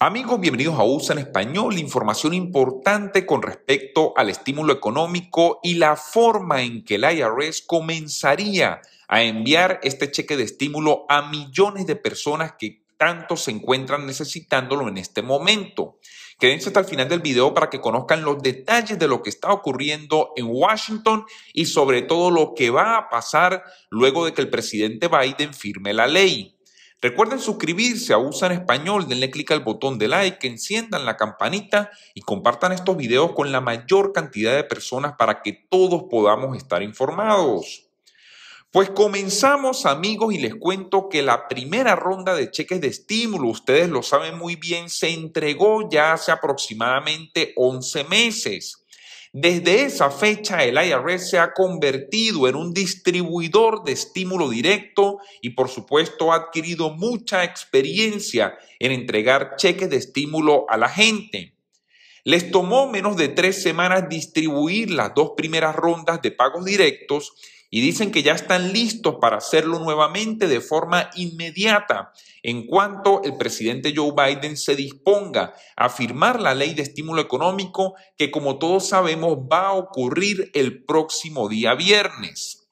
Amigos, bienvenidos a USA en Español, información importante con respecto al estímulo económico y la forma en que el IRS comenzaría a enviar este cheque de estímulo a millones de personas que tanto se encuentran necesitándolo en este momento. Quédense hasta el final del video para que conozcan los detalles de lo que está ocurriendo en Washington y sobre todo lo que va a pasar luego de que el presidente Biden firme la ley. Recuerden suscribirse a USA en Español, denle clic al botón de like, enciendan la campanita y compartan estos videos con la mayor cantidad de personas para que todos podamos estar informados. Pues comenzamos amigos y les cuento que la primera ronda de cheques de estímulo, ustedes lo saben muy bien, se entregó ya hace aproximadamente 11 meses. Desde esa fecha, el IRS se ha convertido en un distribuidor de estímulo directo y, por supuesto, ha adquirido mucha experiencia en entregar cheques de estímulo a la gente. Les tomó menos de tres semanas distribuir las dos primeras rondas de pagos directos y dicen que ya están listos para hacerlo nuevamente de forma inmediata en cuanto el presidente Joe Biden se disponga a firmar la ley de estímulo económico que como todos sabemos va a ocurrir el próximo día viernes.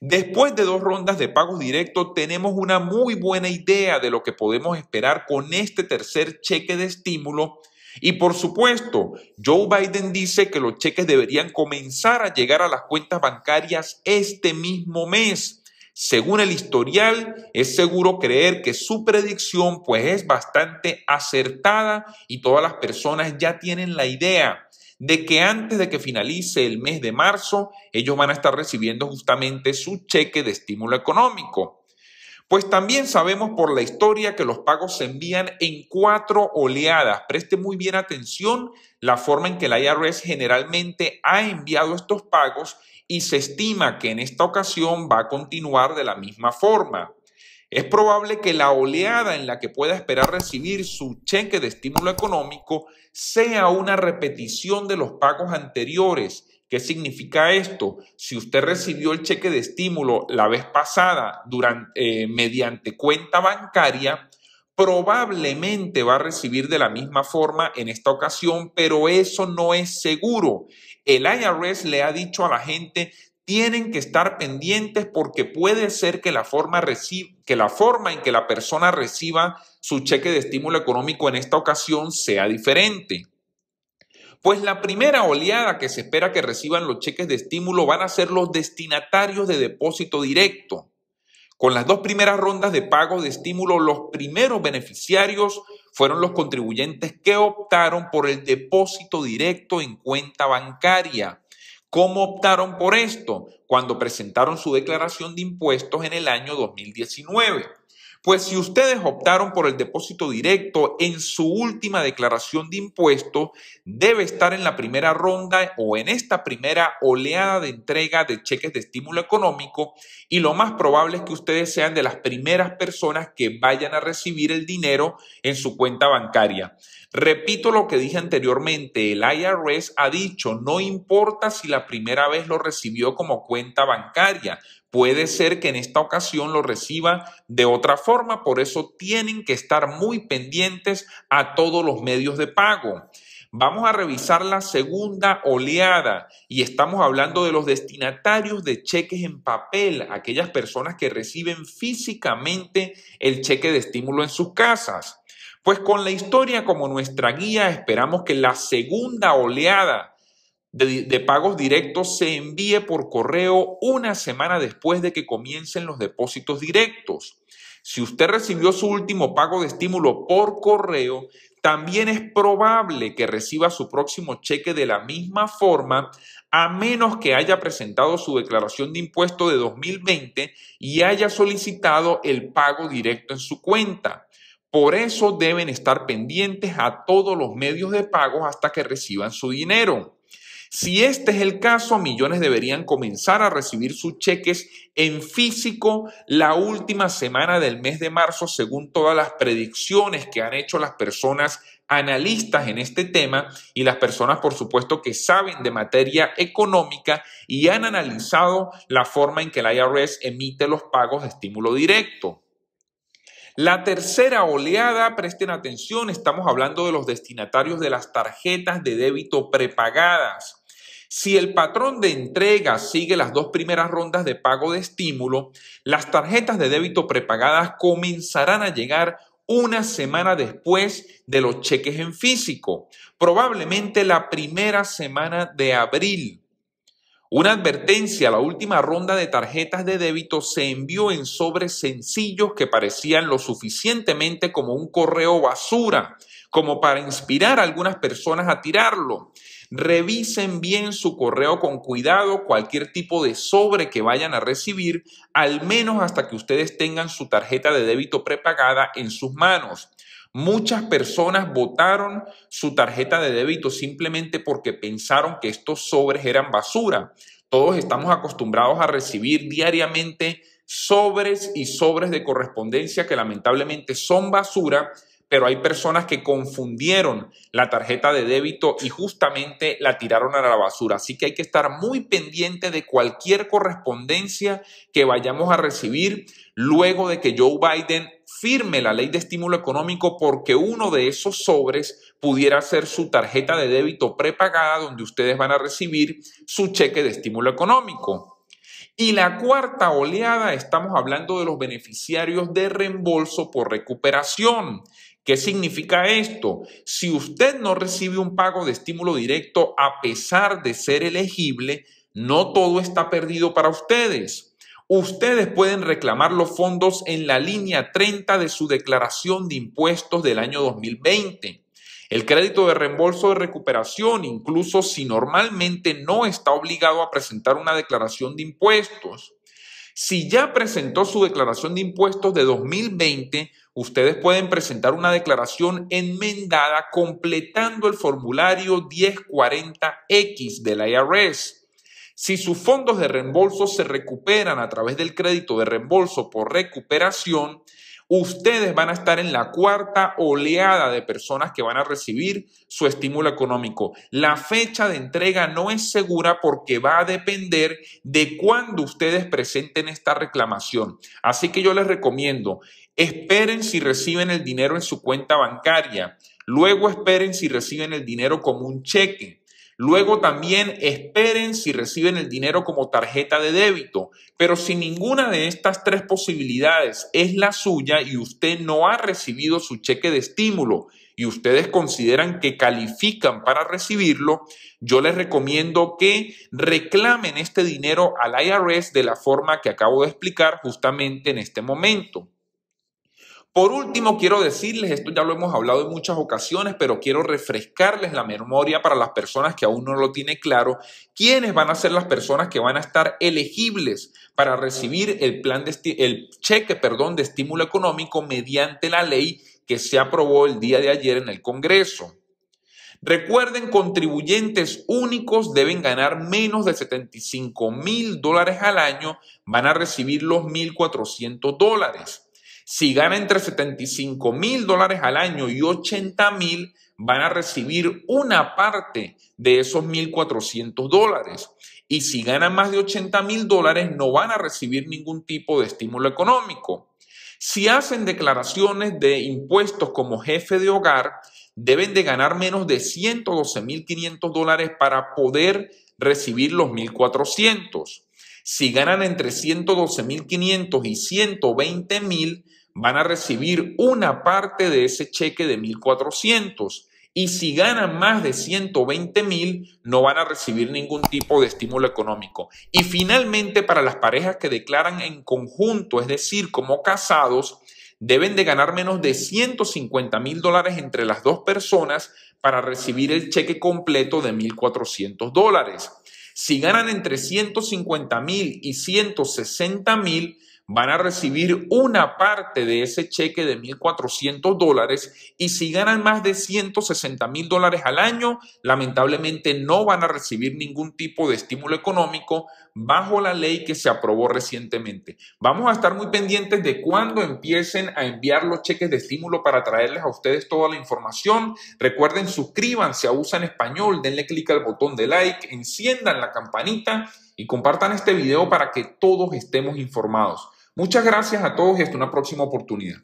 Después de dos rondas de pagos directos, tenemos una muy buena idea de lo que podemos esperar con este tercer cheque de estímulo y por supuesto, Joe Biden dice que los cheques deberían comenzar a llegar a las cuentas bancarias este mismo mes. Según el historial, es seguro creer que su predicción pues es bastante acertada y todas las personas ya tienen la idea de que antes de que finalice el mes de marzo, ellos van a estar recibiendo justamente su cheque de estímulo económico. Pues también sabemos por la historia que los pagos se envían en cuatro oleadas. Preste muy bien atención la forma en que la IRS generalmente ha enviado estos pagos y se estima que en esta ocasión va a continuar de la misma forma. Es probable que la oleada en la que pueda esperar recibir su cheque de estímulo económico sea una repetición de los pagos anteriores ¿Qué significa esto? Si usted recibió el cheque de estímulo la vez pasada eh, mediante cuenta bancaria, probablemente va a recibir de la misma forma en esta ocasión, pero eso no es seguro. El IRS le ha dicho a la gente, tienen que estar pendientes porque puede ser que la forma, que la forma en que la persona reciba su cheque de estímulo económico en esta ocasión sea diferente pues la primera oleada que se espera que reciban los cheques de estímulo van a ser los destinatarios de depósito directo. Con las dos primeras rondas de pago de estímulo, los primeros beneficiarios fueron los contribuyentes que optaron por el depósito directo en cuenta bancaria. ¿Cómo optaron por esto? Cuando presentaron su declaración de impuestos en el año 2019. Pues si ustedes optaron por el depósito directo en su última declaración de impuestos, debe estar en la primera ronda o en esta primera oleada de entrega de cheques de estímulo económico y lo más probable es que ustedes sean de las primeras personas que vayan a recibir el dinero en su cuenta bancaria. Repito lo que dije anteriormente, el IRS ha dicho, no importa si la primera vez lo recibió como cuenta bancaria, Puede ser que en esta ocasión lo reciba de otra forma, por eso tienen que estar muy pendientes a todos los medios de pago. Vamos a revisar la segunda oleada y estamos hablando de los destinatarios de cheques en papel, aquellas personas que reciben físicamente el cheque de estímulo en sus casas. Pues con la historia como nuestra guía, esperamos que la segunda oleada de, pagos directos se envíe por correo una semana después de que comiencen los depósitos directos. Si usted recibió su último pago de estímulo por correo, también es probable que reciba su próximo cheque de la misma forma, a menos que haya presentado su declaración de impuesto de 2020 y haya solicitado el pago directo en su cuenta. Por eso deben estar pendientes a todos los medios de pago hasta que reciban su dinero. Si este es el caso, millones deberían comenzar a recibir sus cheques en físico la última semana del mes de marzo, según todas las predicciones que han hecho las personas analistas en este tema y las personas, por supuesto, que saben de materia económica y han analizado la forma en que el IRS emite los pagos de estímulo directo. La tercera oleada, presten atención, estamos hablando de los destinatarios de las tarjetas de débito prepagadas. Si el patrón de entrega sigue las dos primeras rondas de pago de estímulo, las tarjetas de débito prepagadas comenzarán a llegar una semana después de los cheques en físico, probablemente la primera semana de abril. Una advertencia, la última ronda de tarjetas de débito se envió en sobres sencillos que parecían lo suficientemente como un correo basura, como para inspirar a algunas personas a tirarlo. Revisen bien su correo con cuidado, cualquier tipo de sobre que vayan a recibir, al menos hasta que ustedes tengan su tarjeta de débito prepagada en sus manos. Muchas personas votaron su tarjeta de débito simplemente porque pensaron que estos sobres eran basura. Todos estamos acostumbrados a recibir diariamente sobres y sobres de correspondencia que lamentablemente son basura pero hay personas que confundieron la tarjeta de débito y justamente la tiraron a la basura. Así que hay que estar muy pendiente de cualquier correspondencia que vayamos a recibir luego de que Joe Biden firme la ley de estímulo económico porque uno de esos sobres pudiera ser su tarjeta de débito prepagada donde ustedes van a recibir su cheque de estímulo económico. Y la cuarta oleada, estamos hablando de los beneficiarios de reembolso por recuperación, ¿Qué significa esto? Si usted no recibe un pago de estímulo directo a pesar de ser elegible, no todo está perdido para ustedes. Ustedes pueden reclamar los fondos en la línea 30 de su declaración de impuestos del año 2020. El crédito de reembolso de recuperación, incluso si normalmente no está obligado a presentar una declaración de impuestos. Si ya presentó su declaración de impuestos de 2020, ustedes pueden presentar una declaración enmendada completando el formulario 1040X del IRS. Si sus fondos de reembolso se recuperan a través del crédito de reembolso por recuperación, Ustedes van a estar en la cuarta oleada de personas que van a recibir su estímulo económico. La fecha de entrega no es segura porque va a depender de cuándo ustedes presenten esta reclamación. Así que yo les recomiendo, esperen si reciben el dinero en su cuenta bancaria. Luego esperen si reciben el dinero como un cheque. Luego también esperen si reciben el dinero como tarjeta de débito, pero si ninguna de estas tres posibilidades es la suya y usted no ha recibido su cheque de estímulo y ustedes consideran que califican para recibirlo, yo les recomiendo que reclamen este dinero al IRS de la forma que acabo de explicar justamente en este momento. Por último, quiero decirles, esto ya lo hemos hablado en muchas ocasiones, pero quiero refrescarles la memoria para las personas que aún no lo tienen claro, quiénes van a ser las personas que van a estar elegibles para recibir el, plan de el cheque perdón, de estímulo económico mediante la ley que se aprobó el día de ayer en el Congreso. Recuerden, contribuyentes únicos deben ganar menos de 75 mil dólares al año, van a recibir los 1.400 dólares. Si gana entre 75 mil dólares al año y 80 mil, van a recibir una parte de esos 1.400 dólares. Y si ganan más de 80 mil dólares, no van a recibir ningún tipo de estímulo económico. Si hacen declaraciones de impuestos como jefe de hogar, deben de ganar menos de 112.500 dólares para poder recibir los 1.400. Si ganan entre 112.500 y 120.000, van a recibir una parte de ese cheque de 1.400 y si ganan más de 120.000 mil, no van a recibir ningún tipo de estímulo económico. Y finalmente, para las parejas que declaran en conjunto, es decir, como casados, deben de ganar menos de 150.000 mil dólares entre las dos personas para recibir el cheque completo de 1.400 dólares. Si ganan entre 150.000 mil y 160.000 mil, van a recibir una parte de ese cheque de 1.400 dólares y si ganan más de 160,000 dólares al año, lamentablemente no van a recibir ningún tipo de estímulo económico bajo la ley que se aprobó recientemente. Vamos a estar muy pendientes de cuándo empiecen a enviar los cheques de estímulo para traerles a ustedes toda la información. Recuerden, suscríbanse a USA en Español, denle clic al botón de like, enciendan la campanita y compartan este video para que todos estemos informados. Muchas gracias a todos y hasta una próxima oportunidad.